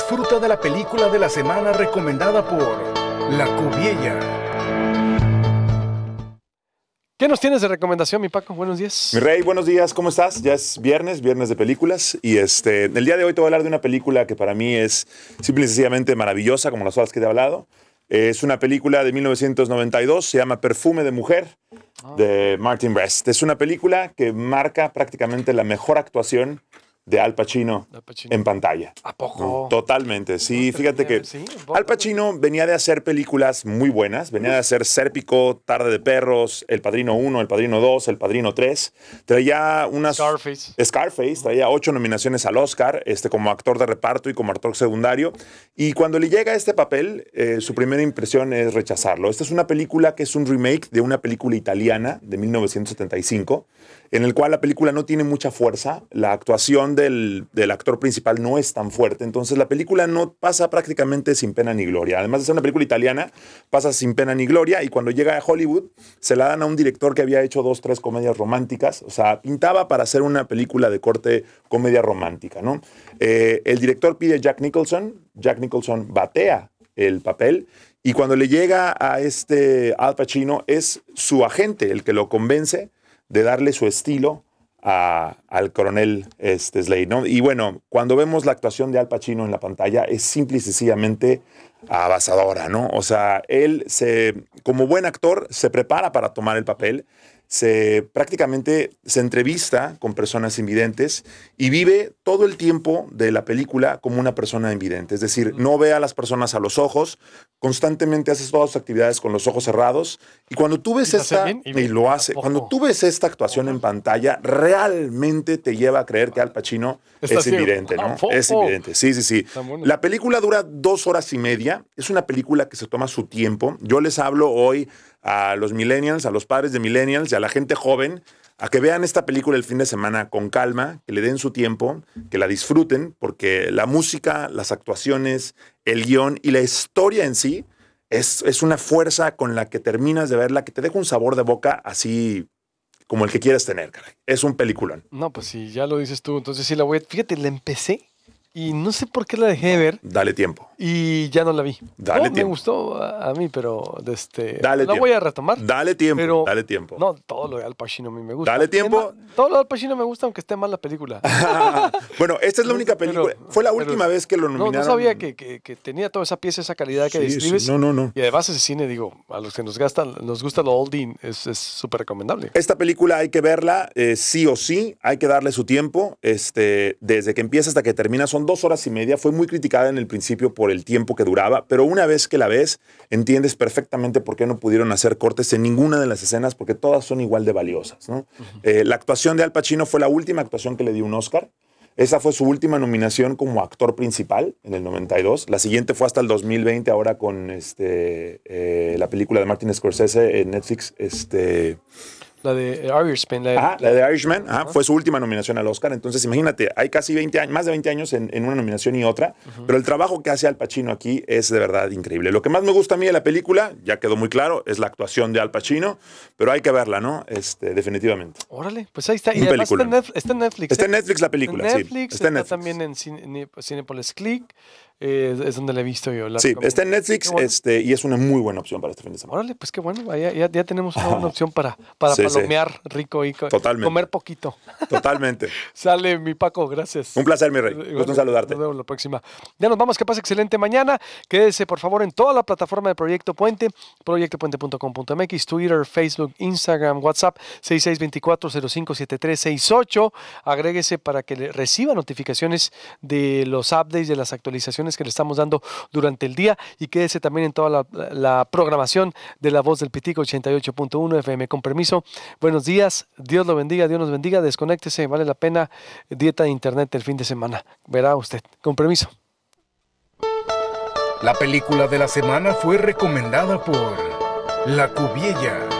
disfruta de la película de la semana recomendada por La Cubiella. ¿Qué nos tienes de recomendación, mi Paco? Buenos días. Mi rey, buenos días, ¿cómo estás? Ya es viernes, viernes de películas. Y este, el día de hoy te voy a hablar de una película que para mí es simple y sencillamente maravillosa, como las otras que te he hablado. Es una película de 1992, se llama Perfume de Mujer, de ah. Martin Brest. Es una película que marca prácticamente la mejor actuación de Al Pacino, en pantalla. ¿A poco? Mm, totalmente, sí. Fíjate que Al Pacino venía de hacer películas muy buenas. Venía de hacer Sérpico, Tarde de Perros, El Padrino 1, El Padrino 2, El Padrino 3. Traía unas... Scarface. Scarface, traía ocho nominaciones al Oscar este, como actor de reparto y como actor secundario. Y cuando le llega este papel, eh, su primera impresión es rechazarlo. Esta es una película que es un remake de una película italiana de 1975, en el cual la película no tiene mucha fuerza. La actuación del, actor principal no es tan fuerte, entonces la película no pasa prácticamente sin pena ni gloria. Además de ser una película italiana, pasa sin pena ni gloria y cuando llega a Hollywood se la dan a un director que había hecho dos, tres comedias románticas, o sea, pintaba para hacer una película de corte comedia romántica, ¿no? Eh, el director pide a Jack Nicholson, Jack Nicholson batea el papel y cuando le llega a este Al Pacino es su agente el que lo convence de darle su estilo al coronel este, Slade. ¿no? Y bueno, cuando vemos la actuación de Al Pacino en la pantalla, es simple y sencillamente avasadora, ¿no? O sea, él, se, como buen actor, se prepara para tomar el papel, se prácticamente se entrevista con personas invidentes y vive todo el tiempo de la película como una persona invidente. Es decir, no ve a las personas a los ojos, constantemente haces todas sus actividades con los ojos cerrados y cuando tú ves esta lo hace, cuando tú ves esta actuación en pantalla realmente te lleva a creer que Al Pacino es invidente, ¿no? Es invidente. Sí, sí, sí. La película dura dos horas y media. Es una película que se toma su tiempo. Yo les hablo hoy a los millennials, a los padres de millennials y a la gente joven a que vean esta película el fin de semana con calma, que le den su tiempo, que la disfruten, porque la música, las actuaciones, el guión y la historia en sí es, es una fuerza con la que terminas de verla, que te deja un sabor de boca así como el que quieres tener, caray. Es un peliculón. No, pues sí, ya lo dices tú, entonces sí la voy a... Fíjate, la empecé y no sé por qué la dejé de ver. Dale tiempo y ya no la vi. Dale Me gustó a, mí, pero este, dale voy a retomar. Dale tiempo, dale tiempo. No, todo lo de Al Pacino a mí me gusta. Dale tiempo. todo lo de Al Pacino me gusta, aunque esté mal la película. bueno, esta es la única película. Fue la última vez que lo nominaron. No, sabía que, tenía toda esa pieza, esa calidad que describes. No, no, no. Y además ese cine, digo, a los que nos, gastan, nos gusta lo oldie, es súper recomendable. Esta película hay que verla eh, sí o sí, hay que darle su tiempo. Este, desde que empieza hasta que termina, son dos horas y media. Fue muy criticada en el principio por el tiempo que duraba, pero una vez que la ves, entiendes perfectamente por qué no pudieron hacer cortes en ninguna de las escenas, porque todas son igual de valiosas. ¿no? Eh, la actuación de Al Pacino fue la última actuación que le dio un Oscar. Esa fue su última nominación como actor principal en el 92. La siguiente fue hasta el 2020, ahora con este, eh, la película de Martin Scorsese en Netflix, este, la de Irishman. La Irishman fue su última nominación al Oscar. Entonces, imagínate, hay casi 20 años, más de 20 años en, una nominación y otra, pero el trabajo que hace Al Pacino aquí es de verdad increíble. Lo que más me gusta a mí de la película, ya quedó muy claro, es la actuación de Al Pacino, pero hay que verla, ¿no? Este, definitivamente. Órale, pues ahí está. Y además está en Netflix. ¿eh? Está en Netflix, la película, sí. Está, en Netflix. también en Cinepolis Click es, donde la he visto yo. sí, está en Netflix este, y es una muy buena opción para este fin de semana. Órale, pues qué bueno, ya, tenemos una opción para, para palomear rico y comer poquito. Totalmente. Sale mi Paco, gracias. Un placer, mi rey. Gusto saludarte. Nos vemos la próxima. Ya nos vamos, que pase excelente mañana. Quédese, por favor, en toda la plataforma de Proyecto Puente, proyectopuente.com.mx, Twitter, Facebook, Instagram, WhatsApp, 6624-057368. Agréguese para que le reciba notificaciones de los updates, de las actualizaciones que le estamos dando durante el día y quédese también en toda la, programación de La Voz del Pitico 88.1 FM. Con permiso, buenos días, Dios lo bendiga, Dios nos bendiga, desconéctese, vale la pena dieta de internet el fin de semana, verá usted. Con permiso. La película de la semana fue recomendada por La Cubiella.